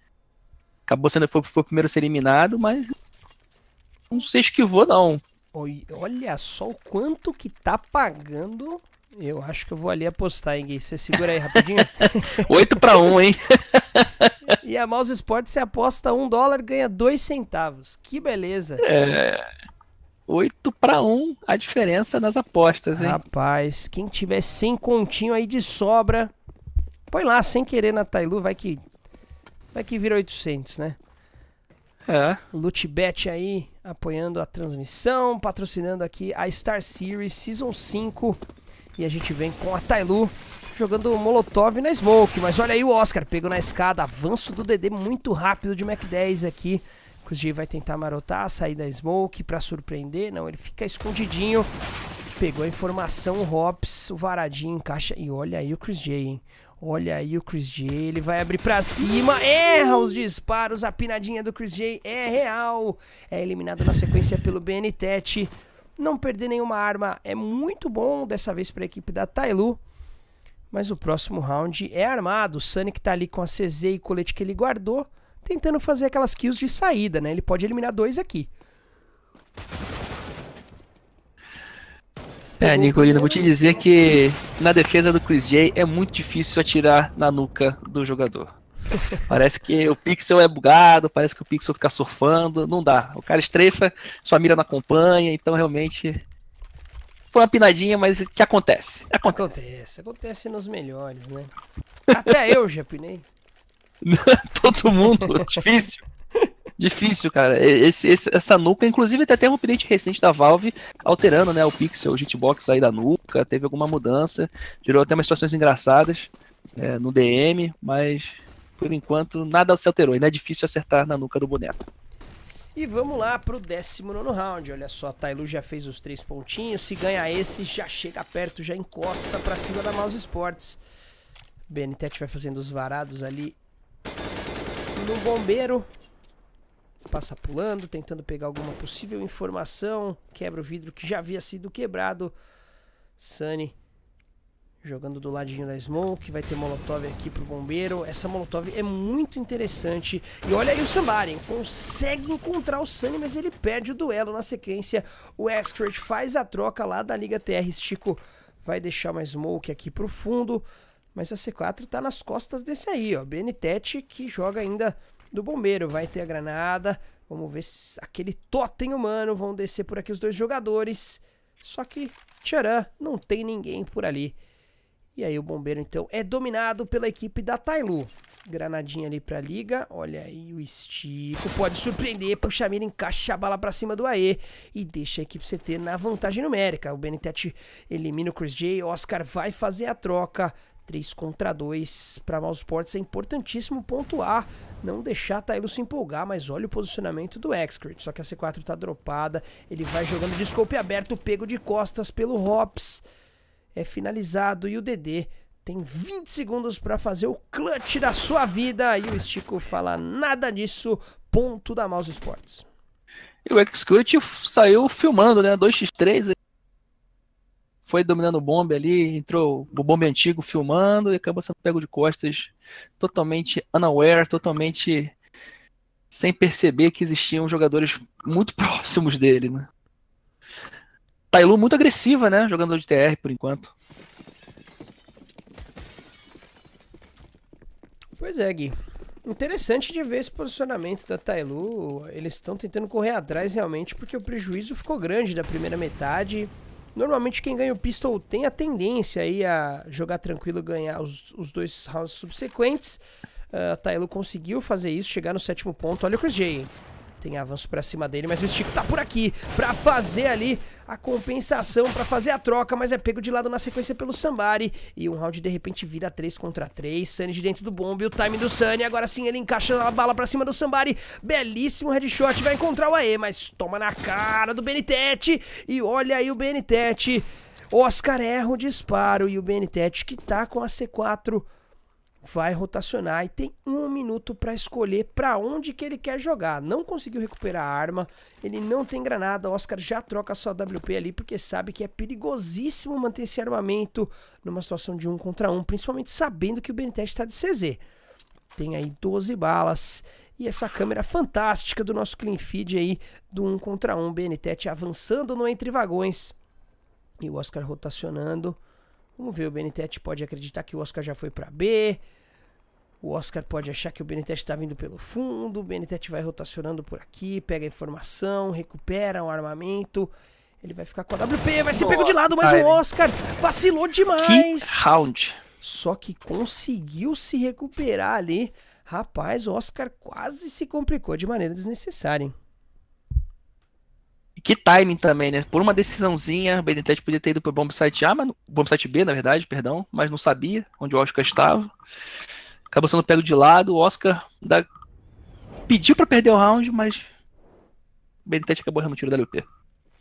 Acabou sendo foi, foi o primeiro a ser eliminado, mas não se esquivou, não. Olha só o quanto que tá pagando eu acho que eu vou ali apostar, hein, Gui? Você segura aí rapidinho. 8 para 1, hein? e a Mouse Sports você aposta 1 dólar, ganha 2 centavos. Que beleza. É. 8 para 1 a diferença nas apostas, hein? Rapaz, quem tiver sem continho aí de sobra, põe lá sem querer na Tailu, vai que vai que vira 800, né? É. Lutebet aí apoiando a transmissão, patrocinando aqui a Star Series Season 5. E a gente vem com a Tailu jogando Molotov na Smoke. Mas olha aí o Oscar, pego na escada, avanço do DD muito rápido de Mac 10 aqui. Inclusive vai tentar marotar, sair da Smoke para surpreender. Não, ele fica escondidinho. Pegou a informação, o Hops, o Varadinho encaixa. E olha aí o Chris J, hein? Olha aí o Chris J, ele vai abrir para cima, erra os disparos, a pinadinha do Chris J é real. É eliminado na sequência pelo BNTET não perder nenhuma arma é muito bom, dessa vez para a equipe da Tailu. Mas o próximo round é armado. O Sonic está ali com a CZ e colete que ele guardou, tentando fazer aquelas kills de saída, né? Ele pode eliminar dois aqui. É, Nicolino, vou te dizer que na defesa do Chris J é muito difícil atirar na nuca do jogador. Parece que o pixel é bugado, parece que o pixel fica surfando, não dá. O cara estrefa, sua mira não acompanha, então realmente foi uma pinadinha, mas que acontece. Acontece. Acontece, acontece nos melhores, né? Até eu já pinei. Todo mundo, difícil. Difícil, cara. Esse, esse, essa nuca, inclusive, até tem um update recente da Valve alterando, né, o pixel, o hitbox aí da nuca, teve alguma mudança, gerou até umas situações engraçadas é, no DM, mas por enquanto, nada se alterou. Ainda é difícil acertar na nuca do boneco. E vamos lá pro 19 round. Olha só, a Tailu já fez os três pontinhos. Se ganhar esse, já chega perto, já encosta pra cima da Mouse Sports. Benitete vai fazendo os varados ali no bombeiro. Passa pulando, tentando pegar alguma possível informação. Quebra o vidro que já havia sido quebrado. Sunny Jogando do ladinho da Smoke, vai ter Molotov aqui pro Bombeiro. Essa Molotov é muito interessante. E olha aí o Sambarin consegue encontrar o Sunny, mas ele perde o duelo na sequência. O Extrait faz a troca lá da Liga TR. Estico vai deixar uma Smoke aqui pro fundo. Mas a C4 tá nas costas desse aí, ó. Benitete que joga ainda do Bombeiro. Vai ter a Granada. Vamos ver se aquele totem humano. Vão descer por aqui os dois jogadores. Só que, tcharam, não tem ninguém por ali. E aí o bombeiro então é dominado pela equipe da Tailu. Granadinha ali pra liga. Olha aí o estico. Pode surpreender. Puxa a mira, encaixa a bala pra cima do AE. E deixa a equipe CT na vantagem numérica. O Benetete elimina o Chris J. Oscar vai fazer a troca. 3 contra 2 para Mouseports é importantíssimo pontuar, não deixar a Tailu se empolgar, mas olha o posicionamento do Excret, só que a C4 tá dropada, ele vai jogando de scope aberto, pego de costas pelo Hops é finalizado e o Dedê tem 20 segundos para fazer o clutch da sua vida e o Estico fala nada disso, ponto da Mouse Sports. E o Execute saiu filmando, né, 2x3, foi dominando o bombe ali, entrou o bombe antigo filmando e acabou sendo pego de costas, totalmente unaware, totalmente sem perceber que existiam jogadores muito próximos dele, né? Tailu muito agressiva, né? Jogando de TR por enquanto. Pois é, Gui. Interessante de ver esse posicionamento da Tailu. Eles estão tentando correr atrás realmente, porque o prejuízo ficou grande da primeira metade. Normalmente quem ganha o pistol tem a tendência aí a jogar tranquilo ganhar os, os dois rounds subsequentes. Uh, a Tailu conseguiu fazer isso, chegar no sétimo ponto. Olha o Chris J. Tem avanço pra cima dele, mas o Stick tá por aqui pra fazer ali a compensação, pra fazer a troca, mas é pego de lado na sequência pelo Sambari. E um round de repente vira 3 contra 3. Sunny de dentro do bombe, o time do Sunny. Agora sim ele encaixa a bala pra cima do Sambari. Belíssimo headshot, vai encontrar o AE, mas toma na cara do Benitete. E olha aí o Benitete. Oscar erra o disparo e o Benitete que tá com a C4 vai rotacionar e tem um minuto para escolher para onde que ele quer jogar. Não conseguiu recuperar a arma, ele não tem granada. O Oscar já troca sua WP ali porque sabe que é perigosíssimo manter esse armamento numa situação de um contra um, principalmente sabendo que o Benetete está de CZ. Tem aí 12 balas e essa câmera fantástica do nosso clean feed aí do um contra um. Benetete avançando no entre vagões e o Oscar rotacionando. Vamos ver, o Benetete pode acreditar que o Oscar já foi para B. O Oscar pode achar que o Benetete está vindo pelo fundo. O Benetete vai rotacionando por aqui, pega informação, recupera um armamento. Ele vai ficar com a WP, vai ser pego de lado, mas o Oscar vacilou demais. Que round. Só que conseguiu se recuperar ali. Rapaz, o Oscar quase se complicou de maneira desnecessária, hein? E que timing também, né? Por uma decisãozinha, o Benitez podia ter ido pro Bombsite A, mas, Bombsite B, na verdade, perdão, mas não sabia onde o Oscar estava. Acabou sendo pego de lado, o Oscar da... pediu para perder o round, mas o Benitez acabou errando o tiro da LP.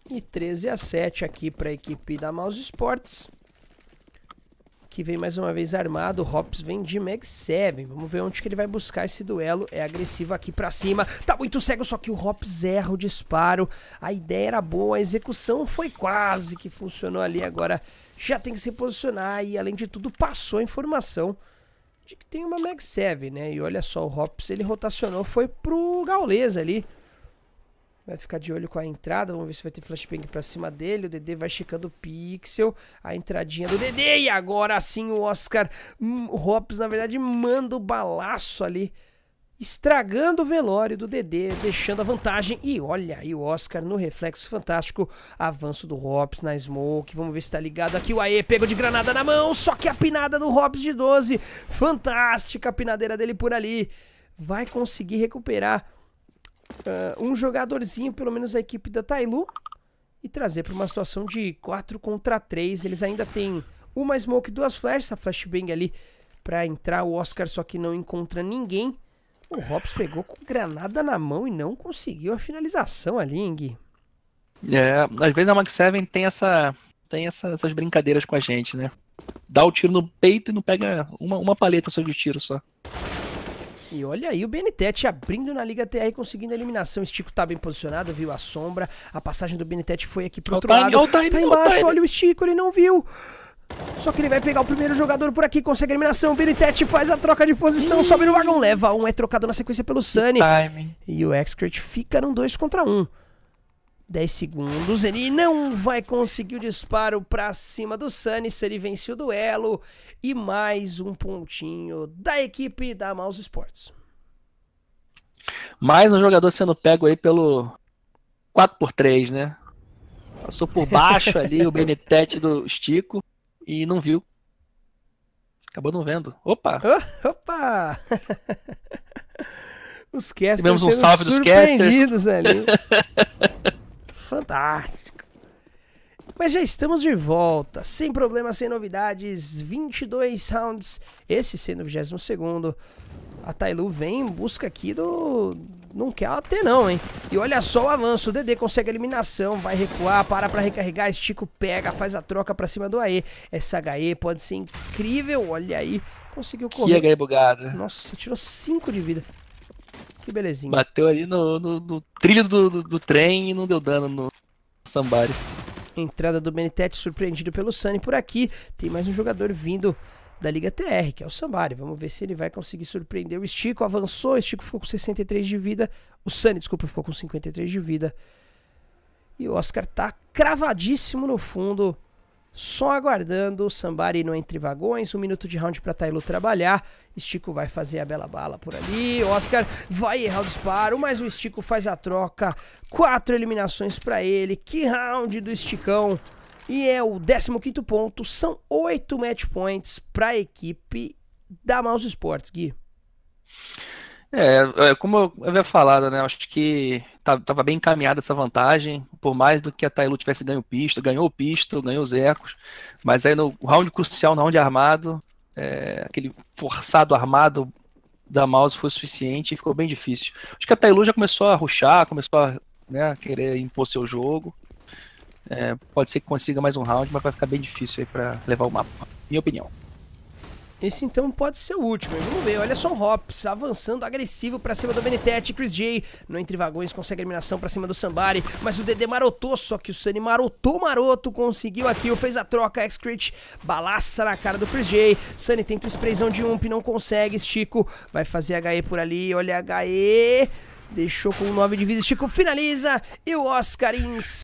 E 13 a 7 aqui para a equipe da Mouse Sports que vem mais uma vez armado. Hops vem de Mag 7. Vamos ver onde que ele vai buscar esse duelo. É agressivo aqui pra cima. Tá muito cego, só que o Hops erra o disparo. A ideia era boa, a execução foi quase que funcionou ali. Agora já tem que se posicionar e, além de tudo, passou a informação de que tem uma Mag 7, né? E olha só, o Hops ele rotacionou, foi pro Gaules ali vai ficar de olho com a entrada, vamos ver se vai ter flashbang pra cima dele, o Dedê vai checando o pixel, a entradinha do Dedê, e agora sim o Oscar hum, Hops na verdade, manda o balaço ali, estragando o velório do Dedê, deixando a vantagem, e olha aí o Oscar no reflexo fantástico, avanço do Hops na smoke, vamos ver se tá ligado aqui, o Aê pegou de granada na mão, só que a pinada do Hops de 12, fantástica a pinadeira dele por ali, vai conseguir recuperar uh, um jogadorzinho, pelo menos a equipe da Tailu, e trazer para uma situação de 4 contra 3. Eles ainda têm uma smoke, duas flashes, a flashbang ali para entrar o Oscar, só que não encontra ninguém. O Hobbs pegou com granada na mão e não conseguiu a finalização ali, Ing É, às vezes a Max 7 tem, essa, tem essa, essas brincadeiras com a gente, né? Dá o tiro no peito e não pega uma, uma paleta só de tiro só. E olha aí o Benetech abrindo na Liga TR, conseguindo a eliminação. O Stico tá bem posicionado, viu a sombra. A passagem do Benetech foi aqui pro outro lado. tá embaixo, olha o Stico, ele não viu. Só que ele vai pegar o primeiro jogador por aqui, consegue a eliminação. Benetech faz a troca de posição, sobe no vagão, leva um, é trocado na sequência pelo Sunny. E o Excret fica num 2 contra 1. Um. 10 segundos. Ele não vai conseguir o disparo para cima do se Ele vence o duelo. E mais um pontinho da equipe da Mouse Sports. Mais um jogador sendo pego aí pelo 4x3, né? Passou por baixo ali o Benetete do Estico e não viu. Acabou não vendo. Opa! Oh, opa! Os casters Tivemos um salve dos casters. ali. fantástico. Mas já estamos de volta, sem problemas, sem novidades, 22 rounds, esse sendo o 22º. A Tailu vem em busca aqui do... não quer até não, hein? E olha só o avanço, o Dedê consegue a eliminação, vai recuar, para pra recarregar, Estico pega, faz a troca pra cima do AE. Essa HE pode ser incrível, olha aí, conseguiu correr. Que HE bugada. Né? Nossa, tirou 5 de vida. Que belezinha. Bateu ali no, no, no trilho do, do, do, trem e não deu dano no Sambari. Entrada do Benitete surpreendido pelo Sunny por aqui. Tem mais um jogador vindo da Liga TR, que é o Sambari. Vamos ver se ele vai conseguir surpreender o Estico. Avançou, o Estico ficou com 63 de vida. O Sunny, desculpa, ficou com 53 de vida. E o Oscar tá cravadíssimo no fundo. Só aguardando o Sambari no Entre Vagões, um minuto de round para Tailu trabalhar. Estico vai fazer a bela bala por ali. Oscar vai errar o disparo, mas o Estico faz a troca. Quatro eliminações para ele. Que round do Esticão! E é o 15 ponto. São oito match points para a equipe da Mouse Sports, Gui. É, é como eu havia falado, né? Acho que estava tá, bem encaminhada essa vantagem, por mais do que a Tailu tivesse ganho pisto ganhou o pisto, ganhou os ecos, mas aí no round crucial, no round armado, é, aquele forçado armado da Mouse foi suficiente e ficou bem difícil. Acho que a Tailu já começou a ruxar, começou a né, querer impor seu jogo. É, pode ser que consiga mais um round, mas vai ficar bem difícil aí para levar o mapa. Minha opinião. Esse então pode ser o último, hein? vamos ver. Olha só o Hops avançando agressivo para cima do Benetete. Chris J no entre vagões consegue eliminação para cima do Sambari, mas o DD marotou, só que o Sunny marotou maroto, conseguiu a kill, fez a troca. X-Crit balaça na cara do Chris J. Sunny tenta o sprayzão de ump, não consegue. Stico vai fazer HE por ali, olha HE. Deixou com 9 de vida, Stico finaliza e o Oscar